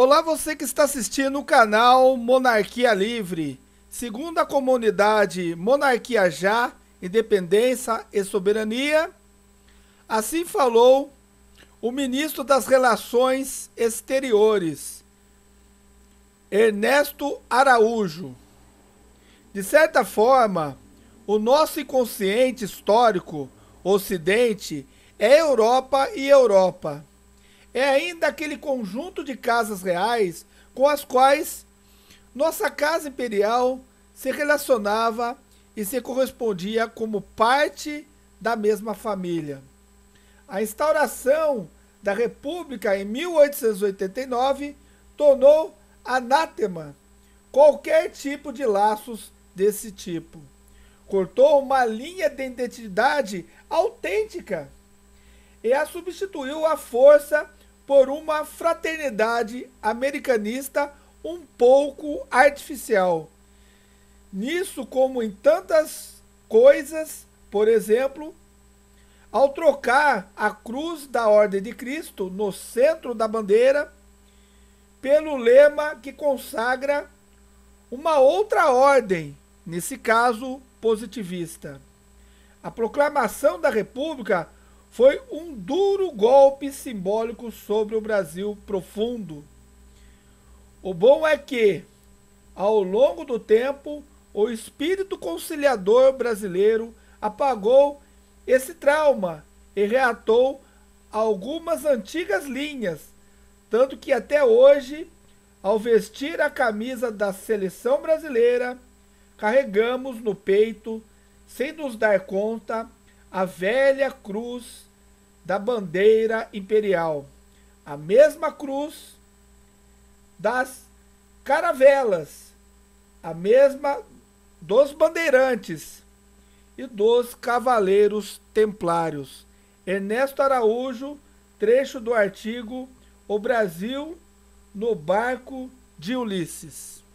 Olá, você que está assistindo o canal Monarquia Livre. Segundo a comunidade Monarquia Já, Independência e Soberania, assim falou o ministro das Relações Exteriores, Ernesto Araújo. De certa forma, o nosso inconsciente histórico, Ocidente, é Europa e Europa é ainda aquele conjunto de casas reais com as quais nossa casa imperial se relacionava e se correspondia como parte da mesma família. A instauração da República em 1889 tornou anátema qualquer tipo de laços desse tipo. Cortou uma linha de identidade autêntica e a substituiu à força por uma fraternidade americanista um pouco artificial. Nisso, como em tantas coisas, por exemplo, ao trocar a cruz da Ordem de Cristo no centro da bandeira pelo lema que consagra uma outra ordem, nesse caso positivista. A proclamação da República foi um duro golpe simbólico sobre o Brasil profundo. O bom é que, ao longo do tempo, o espírito conciliador brasileiro apagou esse trauma e reatou algumas antigas linhas, tanto que até hoje, ao vestir a camisa da seleção brasileira, carregamos no peito, sem nos dar conta, a velha cruz da bandeira imperial, a mesma cruz das caravelas, a mesma dos bandeirantes e dos cavaleiros templários. Ernesto Araújo, trecho do artigo O Brasil no barco de Ulisses.